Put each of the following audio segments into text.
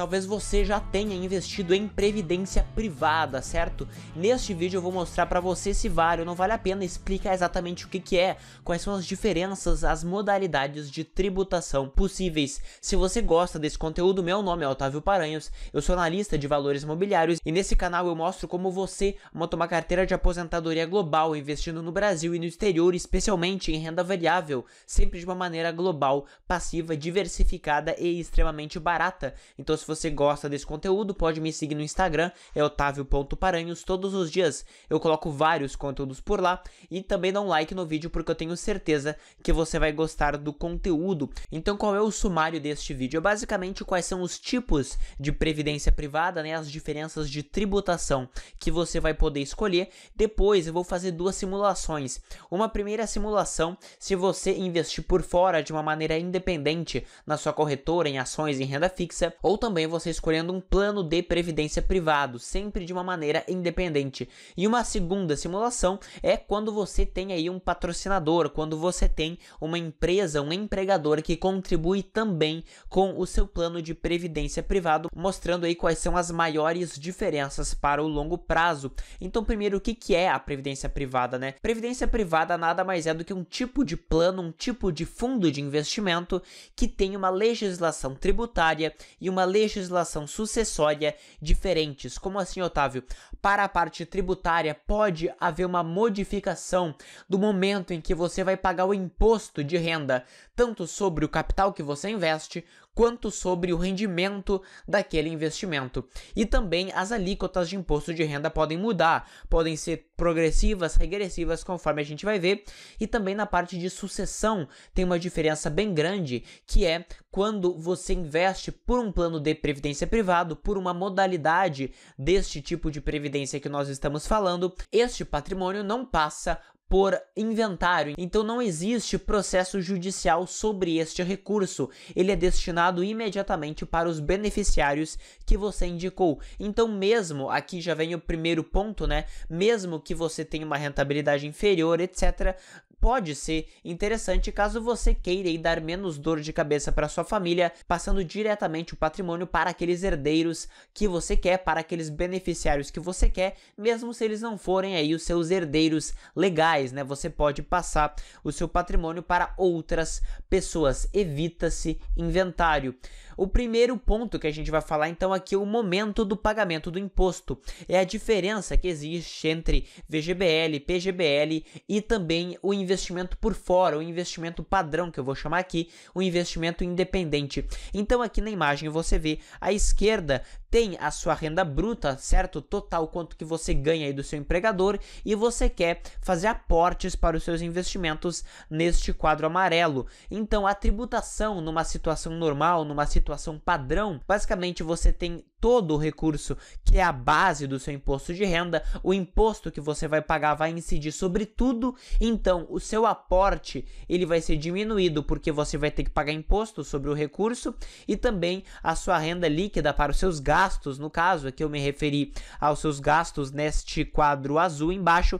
talvez você já tenha investido em previdência privada, certo? Neste vídeo eu vou mostrar para você se vale ou não vale a pena explicar exatamente o que, que é, quais são as diferenças, as modalidades de tributação possíveis. Se você gosta desse conteúdo, meu nome é Otávio Paranhos, eu sou analista de valores imobiliários e nesse canal eu mostro como você monta uma carteira de aposentadoria global investindo no Brasil e no exterior, especialmente em renda variável, sempre de uma maneira global, passiva, diversificada e extremamente barata. Então se você gosta desse conteúdo, pode me seguir no Instagram, é otávio.paranhos. Todos os dias eu coloco vários conteúdos por lá. E também dá um like no vídeo, porque eu tenho certeza que você vai gostar do conteúdo. Então, qual é o sumário deste vídeo? É basicamente quais são os tipos de previdência privada, né? As diferenças de tributação que você vai poder escolher. Depois eu vou fazer duas simulações. Uma primeira simulação, se você investir por fora de uma maneira independente na sua corretora, em ações, em renda fixa, ou também também você escolhendo um plano de previdência privado, sempre de uma maneira independente. E uma segunda simulação é quando você tem aí um patrocinador, quando você tem uma empresa, um empregador que contribui também com o seu plano de previdência privado, mostrando aí quais são as maiores diferenças para o longo prazo. Então, primeiro, o que, que é a previdência privada, né? Previdência privada nada mais é do que um tipo de plano, um tipo de fundo de investimento que tem uma legislação tributária e uma legislação legislação sucessória diferentes. Como assim, Otávio? Para a parte tributária, pode haver uma modificação do momento em que você vai pagar o imposto de renda, tanto sobre o capital que você investe, quanto sobre o rendimento daquele investimento. E também as alíquotas de imposto de renda podem mudar, podem ser progressivas, regressivas, conforme a gente vai ver. E também na parte de sucessão tem uma diferença bem grande, que é quando você investe por um plano de previdência privado, por uma modalidade deste tipo de previdência que nós estamos falando, este patrimônio não passa por inventário. Então não existe processo judicial sobre este recurso. Ele é destinado imediatamente para os beneficiários que você indicou. Então mesmo, aqui já vem o primeiro ponto, né? Mesmo que você tenha uma rentabilidade inferior, etc, pode ser interessante caso você queira dar menos dor de cabeça para sua família, passando diretamente o patrimônio para aqueles herdeiros que você quer, para aqueles beneficiários que você quer, mesmo se eles não forem aí os seus herdeiros legais, né? Você pode passar o seu patrimônio para outras pessoas. Evita-se inventário. O primeiro ponto que a gente vai falar então aqui é o momento do pagamento do imposto. É a diferença que existe entre VGBL, PGBL e também o investimento investimento por fora, o investimento padrão, que eu vou chamar aqui, o investimento independente. Então aqui na imagem você vê a esquerda tem a sua renda bruta, certo? Total quanto que você ganha aí do seu empregador e você quer fazer aportes para os seus investimentos neste quadro amarelo. Então a tributação numa situação normal, numa situação padrão, basicamente você tem todo o recurso que é a base do seu imposto de renda, o imposto que você vai pagar vai incidir sobre tudo, então o seu aporte ele vai ser diminuído porque você vai ter que pagar imposto sobre o recurso e também a sua renda líquida para os seus gastos, no caso aqui eu me referi aos seus gastos neste quadro azul embaixo,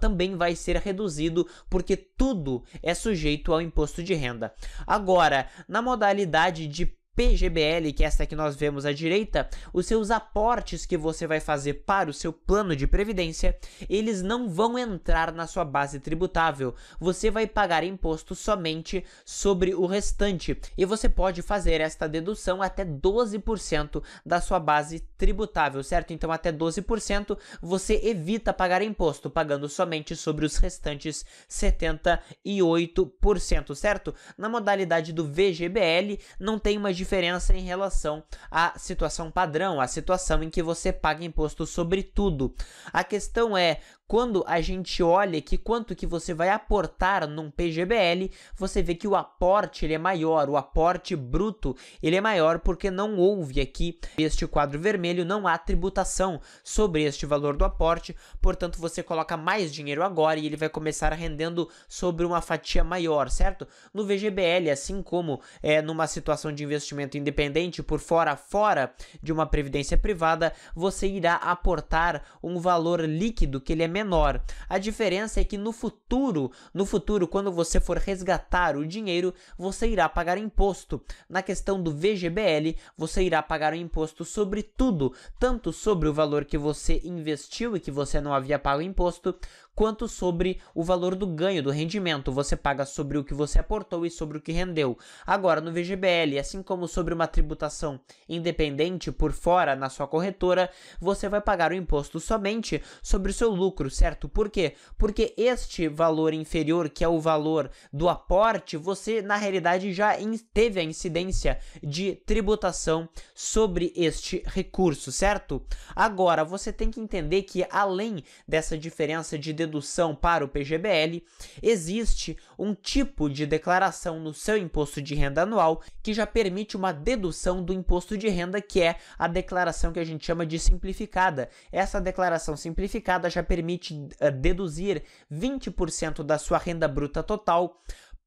também vai ser reduzido porque tudo é sujeito ao imposto de renda. Agora, na modalidade de PGBL, que é essa que nós vemos à direita, os seus aportes que você vai fazer para o seu plano de previdência, eles não vão entrar na sua base tributável. Você vai pagar imposto somente sobre o restante e você pode fazer esta dedução até 12% da sua base tributável, certo? Então até 12% você evita pagar imposto pagando somente sobre os restantes 78%, certo? Na modalidade do VGBL não tem uma diferença diferença em relação à situação padrão, à situação em que você paga imposto sobre tudo. A questão é quando a gente olha aqui quanto que você vai aportar num PGBL, você vê que o aporte ele é maior, o aporte bruto ele é maior porque não houve aqui este quadro vermelho, não há tributação sobre este valor do aporte, portanto você coloca mais dinheiro agora e ele vai começar rendendo sobre uma fatia maior, certo? No VGBL, assim como é, numa situação de investimento independente por fora fora de uma previdência privada, você irá aportar um valor líquido que ele é menor. A diferença é que no futuro, no futuro, quando você for resgatar o dinheiro, você irá pagar imposto. Na questão do VGBL, você irá pagar um imposto sobre tudo, tanto sobre o valor que você investiu e que você não havia pago imposto, quanto sobre o valor do ganho, do rendimento. Você paga sobre o que você aportou e sobre o que rendeu. Agora, no VGBL, assim como sobre uma tributação independente por fora na sua corretora, você vai pagar o imposto somente sobre o seu lucro, certo? Por quê? Porque este valor inferior, que é o valor do aporte, você na realidade já teve a incidência de tributação sobre este recurso, certo? Agora, você tem que entender que além dessa diferença de dedução para o PGBL, existe um tipo de declaração no seu imposto de renda anual que já permite uma dedução do imposto de renda, que é a declaração que a gente chama de simplificada. Essa declaração simplificada já permite eh, deduzir 20% da sua renda bruta total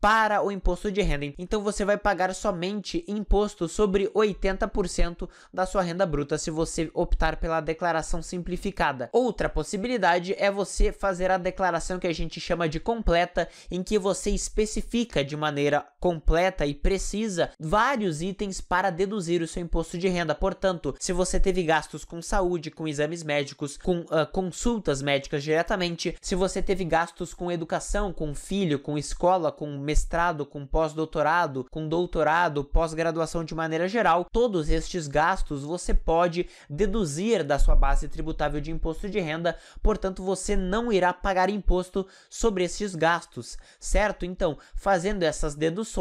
para o imposto de renda. Então você vai pagar somente imposto sobre 80% da sua renda bruta se você optar pela declaração simplificada. Outra possibilidade é você fazer a declaração que a gente chama de completa, em que você especifica de maneira completa e precisa vários itens para deduzir o seu imposto de renda. Portanto, se você teve gastos com saúde, com exames médicos, com uh, consultas médicas diretamente, se você teve gastos com educação, com filho, com escola, com mestrado, com pós-doutorado, com doutorado, pós-graduação de maneira geral, todos estes gastos você pode deduzir da sua base tributável de imposto de renda, portanto, você não irá pagar imposto sobre esses gastos, certo? Então, fazendo essas deduções,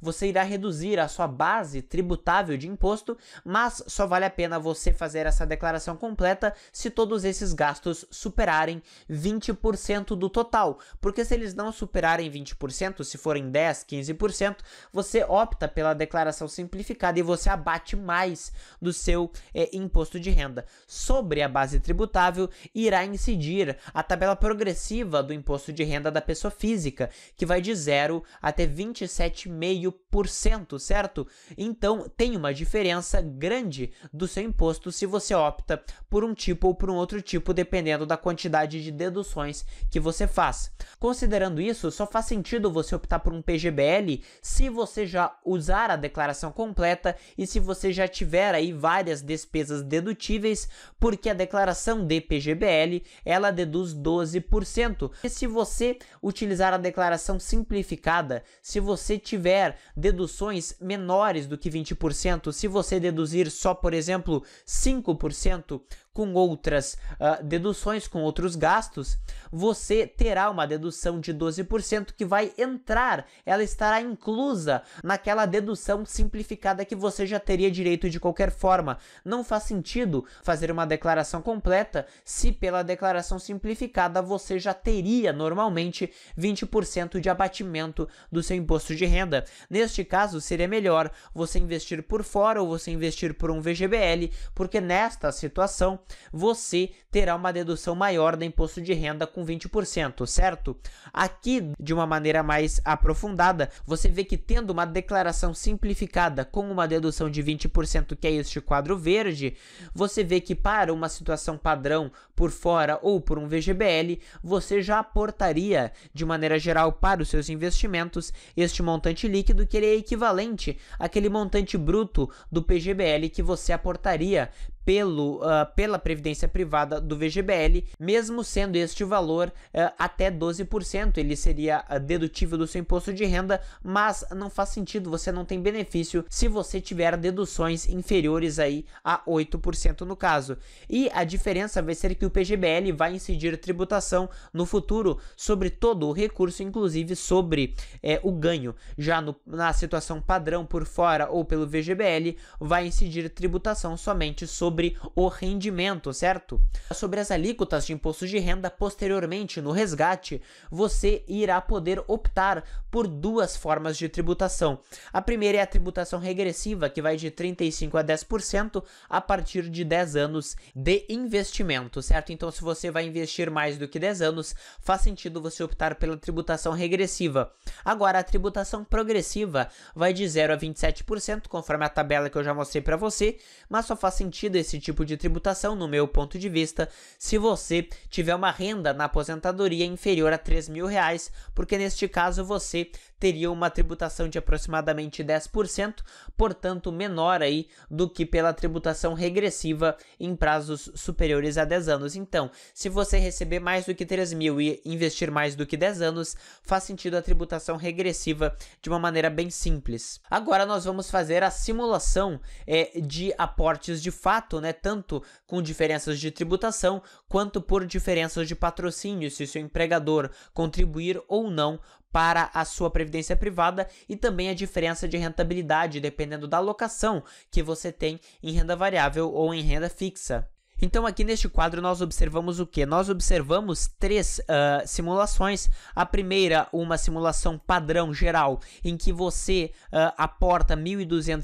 você irá reduzir a sua base tributável de imposto, mas só vale a pena você fazer essa declaração completa se todos esses gastos superarem 20% do total, porque se eles não superarem 20%, se forem 10, 15%, você opta pela declaração simplificada e você abate mais do seu eh, imposto de renda. Sobre a base tributável, irá incidir a tabela progressiva do imposto de renda da pessoa física, que vai de 0 até 27 7,5%, certo? Então tem uma diferença grande do seu imposto se você opta por um tipo ou por um outro tipo, dependendo da quantidade de deduções que você faz. Considerando isso, só faz sentido você optar por um PGBL se você já usar a declaração completa e se você já tiver aí várias despesas dedutíveis, porque a declaração de PGBL ela deduz 12%. E se você utilizar a declaração simplificada, se você tiver deduções menores do que 20%, se você deduzir só, por exemplo, 5% com outras uh, deduções, com outros gastos, você terá uma dedução de 12% que vai entrar, ela estará inclusa naquela dedução simplificada que você já teria direito de qualquer forma. Não faz sentido fazer uma declaração completa se pela declaração simplificada você já teria normalmente 20% de abatimento do seu imposto de renda. Neste caso, seria melhor você investir por fora ou você investir por um VGBL, porque nesta situação você terá uma dedução maior do imposto de renda com 20%, certo? Aqui, de uma maneira mais aprofundada, você vê que tendo uma declaração simplificada com uma dedução de 20%, que é este quadro verde, você vê que para uma situação padrão por fora ou por um VGBL, você já aportaria, de maneira geral, para os seus investimentos, este montante líquido que ele é equivalente àquele montante bruto do PGBL que você aportaria pelo, uh, pela Previdência Privada do VGBL, mesmo sendo este valor uh, até 12%. Ele seria uh, dedutível do seu imposto de renda, mas não faz sentido, você não tem benefício se você tiver deduções inferiores aí a 8% no caso. E a diferença vai ser que o PGBL vai incidir tributação no futuro sobre todo o recurso, inclusive sobre eh, o ganho. Já no, na situação padrão por fora ou pelo VGBL, vai incidir tributação somente sobre sobre o rendimento, certo? Sobre as alíquotas de impostos de renda, posteriormente no resgate, você irá poder optar por duas formas de tributação. A primeira é a tributação regressiva, que vai de 35 a 10% a partir de 10 anos de investimento, certo? Então, se você vai investir mais do que 10 anos, faz sentido você optar pela tributação regressiva. Agora, a tributação progressiva vai de 0 a 27%, conforme a tabela que eu já mostrei para você, mas só faz sentido esse tipo de tributação, no meu ponto de vista, se você tiver uma renda na aposentadoria inferior a três mil reais, porque neste caso você teria uma tributação de aproximadamente 10%, portanto menor aí do que pela tributação regressiva em prazos superiores a 10 anos. Então, se você receber mais do que 3 mil e investir mais do que 10 anos, faz sentido a tributação regressiva de uma maneira bem simples. Agora nós vamos fazer a simulação é, de aportes de fato, né, tanto com diferenças de tributação quanto por diferenças de patrocínio, se o seu empregador contribuir ou não para a sua previdência privada e também a diferença de rentabilidade, dependendo da alocação que você tem em renda variável ou em renda fixa. Então, aqui neste quadro, nós observamos o que? Nós observamos três uh, simulações. A primeira, uma simulação padrão geral, em que você uh, aporta R$ 1.200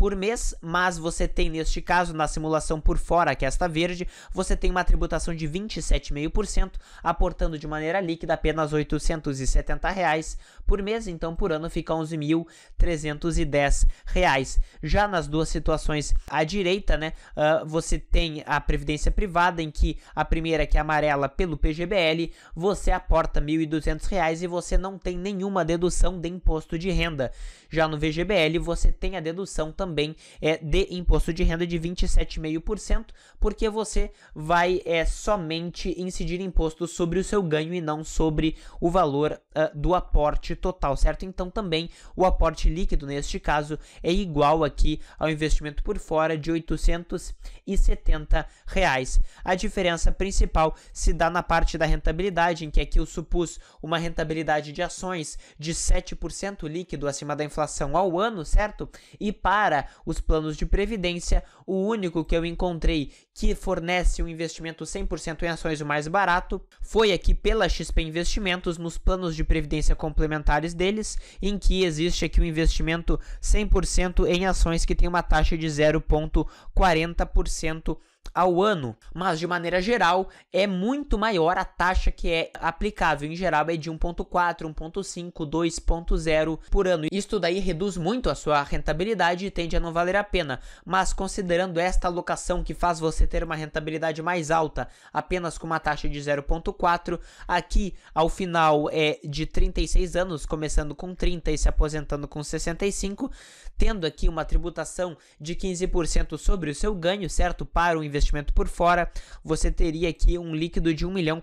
por mês, mas você tem neste caso, na simulação por fora, que é esta verde, você tem uma tributação de 27,5%, aportando de maneira líquida apenas R$ 870 reais por mês, então por ano fica R$ 11.310. Já nas duas situações à direita, né, uh, você tem a previdência privada, em que a primeira, que é amarela pelo PGBL, você aporta R$ 1.200 e você não tem nenhuma dedução de imposto de renda. Já no VGBL, você tem a dedução também também é, de imposto de renda de 27,5%, porque você vai é, somente incidir imposto sobre o seu ganho e não sobre o valor uh, do aporte total, certo? Então também o aporte líquido, neste caso, é igual aqui ao investimento por fora de 870. Reais. A diferença principal se dá na parte da rentabilidade, em que aqui eu supus uma rentabilidade de ações de 7% líquido acima da inflação ao ano, certo? E para para os planos de previdência, o único que eu encontrei que fornece um investimento 100% em ações o mais barato foi aqui pela XP Investimentos nos planos de previdência complementares deles, em que existe aqui um investimento 100% em ações que tem uma taxa de 0,40% ao ano, mas de maneira geral é muito maior a taxa que é aplicável. Em geral é de 1.4, 1.5, 2.0 por ano. Isto daí reduz muito a sua rentabilidade e tende a não valer a pena. Mas considerando esta alocação que faz você ter uma rentabilidade mais alta, apenas com uma taxa de 0.4, aqui ao final é de 36 anos, começando com 30 e se aposentando com 65, tendo aqui uma tributação de 15% sobre o seu ganho, certo? Para o investimento por fora, você teria aqui um líquido de 1 milhão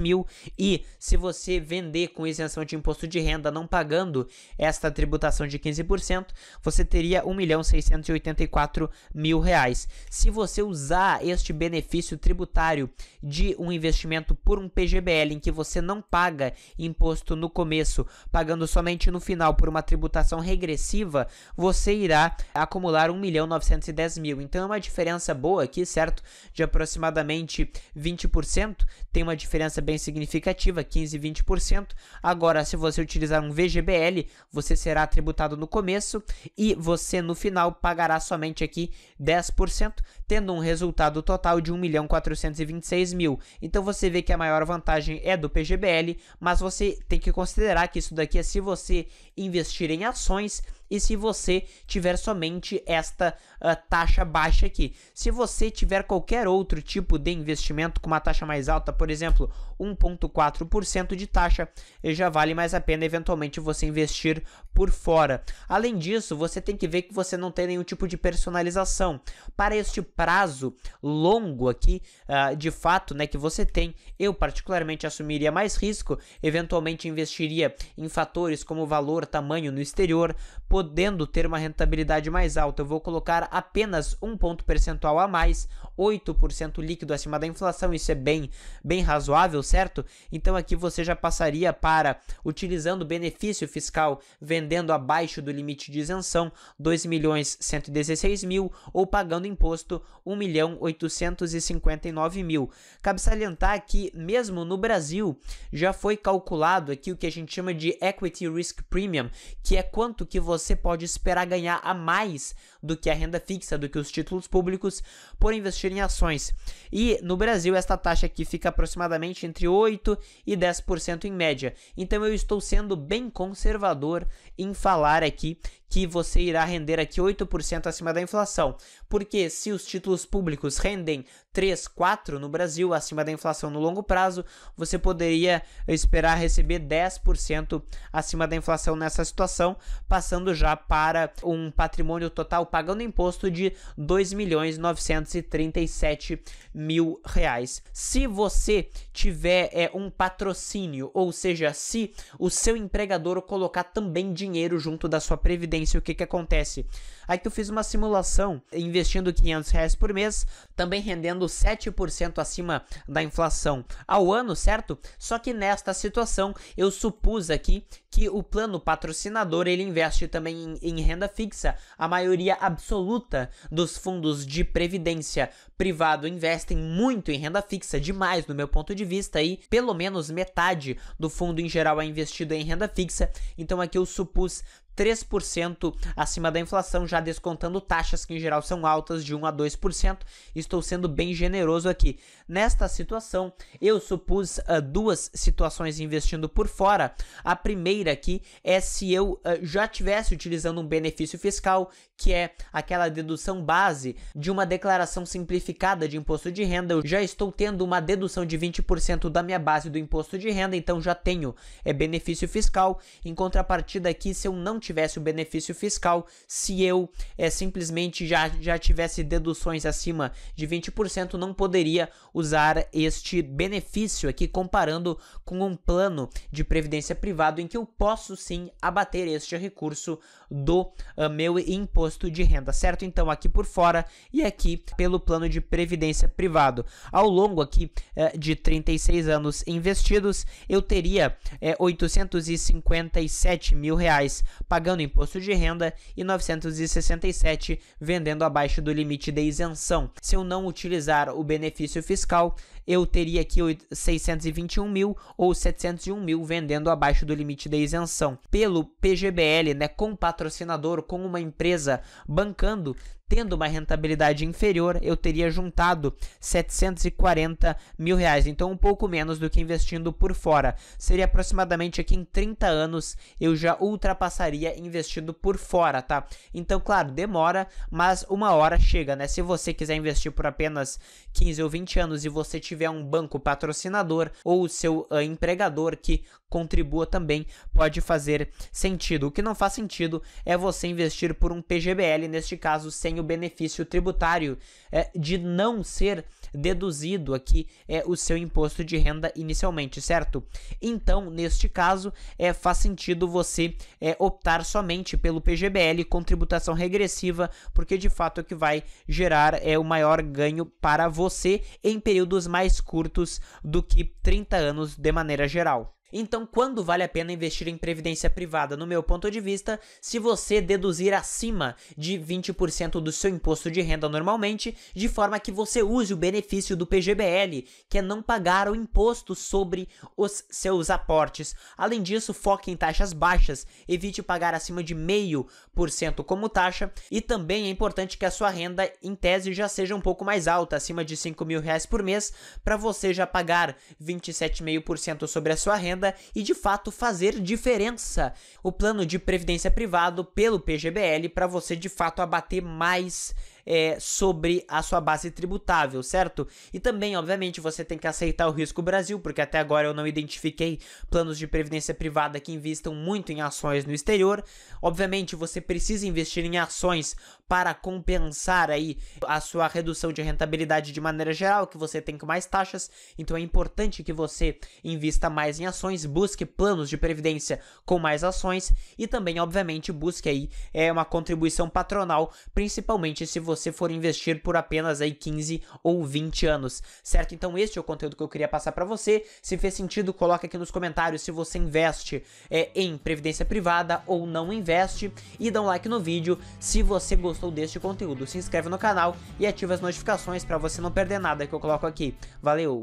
mil e se você vender com isenção de imposto de renda, não pagando esta tributação de 15%, você teria 1 milhão mil reais. Se você usar este benefício tributário de um investimento por um PGBL em que você não paga imposto no começo, pagando somente no final por uma tributação regressiva, você irá acumular 1 milhão mil. Então é uma diferença diferença boa aqui, certo? De aproximadamente 20%, tem uma diferença bem significativa, 15 e 20%. Agora, se você utilizar um VGBL, você será tributado no começo e você no final pagará somente aqui 10%, tendo um resultado total de 1.426.000. milhão mil. Então você vê que a maior vantagem é do PGBL, mas você tem que considerar que isso daqui é se você investir em ações e se você tiver somente esta uh, taxa baixa aqui. Se você tiver qualquer outro tipo de investimento com uma taxa mais alta, por exemplo, 1,4% de taxa, já vale mais a pena eventualmente você investir por fora. Além disso, você tem que ver que você não tem nenhum tipo de personalização. Para este prazo longo aqui, uh, de fato, né, que você tem, eu particularmente assumiria mais risco, eventualmente investiria em fatores como valor, tamanho no exterior, podendo ter uma rentabilidade mais alta, eu vou colocar apenas um ponto percentual a mais, 8% líquido acima da inflação, isso é bem, bem razoável, certo? Então aqui você já passaria para, utilizando benefício fiscal, vendendo abaixo do limite de isenção, 2 milhões 116 mil, ou pagando imposto 1 milhão 859 mil. Cabe salientar que, mesmo no Brasil, já foi calculado aqui o que a gente chama de Equity Risk Premium, que é quanto que você você pode esperar ganhar a mais do que a renda fixa, do que os títulos públicos, por investir em ações. E no Brasil, esta taxa aqui fica aproximadamente entre 8% e 10% em média. Então eu estou sendo bem conservador em falar aqui que você irá render aqui 8% acima da inflação. Porque se os títulos públicos rendem 3, 4 no Brasil acima da inflação no longo prazo, você poderia esperar receber 10% acima da inflação nessa situação, passando já para um patrimônio total pagando imposto de R$ milhões mil reais. Se você tiver é, um patrocínio, ou seja, se o seu empregador colocar também dinheiro junto da sua previdência o que, que acontece? Aí tu fez uma simulação investindo 500 reais por mês, também rendendo 7% acima da inflação ao ano, certo? Só que nesta situação eu supus aqui que o plano patrocinador ele investe também em, em renda fixa. A maioria absoluta dos fundos de previdência privado investem muito em renda fixa, demais no meu ponto de vista aí, pelo menos metade do fundo em geral é investido em renda fixa. Então aqui eu supus 3% acima da inflação, já descontando taxas que em geral são altas de 1 a 2%. Estou sendo bem generoso aqui. Nesta situação, eu supus uh, duas situações investindo por fora. A primeira aqui é se eu uh, já tivesse utilizando um benefício fiscal, que é aquela dedução base de uma declaração simplificada de imposto de renda, eu já estou tendo uma dedução de 20% da minha base do imposto de renda, então já tenho é benefício fiscal. Em contrapartida aqui, se eu não tivesse o benefício fiscal se eu é, simplesmente já, já tivesse deduções acima de 20%, não poderia usar este benefício aqui, comparando com um plano de previdência privado em que eu posso sim abater este recurso do uh, meu imposto de renda, certo? Então, aqui por fora e aqui pelo plano de previdência privado. Ao longo aqui uh, de 36 anos investidos, eu teria uh, eh, 857 mil reais pagando imposto de renda, e 967 vendendo abaixo do limite de isenção, se eu não utilizar o benefício fiscal eu teria aqui 621 mil ou 701 mil vendendo abaixo do limite da isenção. Pelo PGBL, né, com patrocinador, com uma empresa bancando, tendo uma rentabilidade inferior, eu teria juntado 740 mil reais, então um pouco menos do que investindo por fora. Seria aproximadamente aqui em 30 anos eu já ultrapassaria investindo por fora, tá? Então, claro, demora, mas uma hora chega, né? Se você quiser investir por apenas 15 ou 20 anos e você tiver tiver um banco patrocinador ou o seu uh, empregador que contribua também, pode fazer sentido. O que não faz sentido é você investir por um PGBL, neste caso, sem o benefício tributário é, de não ser deduzido aqui é o seu imposto de renda inicialmente, certo? Então, neste caso, é, faz sentido você é, optar somente pelo PGBL com tributação regressiva, porque de fato é que vai gerar é, o maior ganho para você em períodos mais mais curtos do que 30 anos de maneira geral. Então, quando vale a pena investir em previdência privada, no meu ponto de vista, se você deduzir acima de 20% do seu imposto de renda normalmente, de forma que você use o benefício do PGBL, que é não pagar o imposto sobre os seus aportes. Além disso, foque em taxas baixas, evite pagar acima de 0,5% como taxa e também é importante que a sua renda, em tese, já seja um pouco mais alta, acima de R$ mil reais por mês, para você já pagar 27,5% sobre a sua renda renda e de fato fazer diferença. O plano de previdência privado pelo PGBL para você de fato abater mais é, sobre a sua base tributável, certo? E também, obviamente, você tem que aceitar o risco Brasil, porque até agora eu não identifiquei planos de previdência privada que investam muito em ações no exterior. Obviamente, você precisa investir em ações para compensar aí a sua redução de rentabilidade de maneira geral, que você tem com mais taxas, então é importante que você invista mais em ações, busque planos de previdência com mais ações e também, obviamente, busque aí é, uma contribuição patronal, principalmente se você você for investir por apenas aí 15 ou 20 anos, certo? Então este é o conteúdo que eu queria passar para você. Se fez sentido, coloca aqui nos comentários se você investe é, em previdência privada ou não investe e dá um like no vídeo se você gostou deste conteúdo. Se inscreve no canal e ativa as notificações para você não perder nada que eu coloco aqui. Valeu!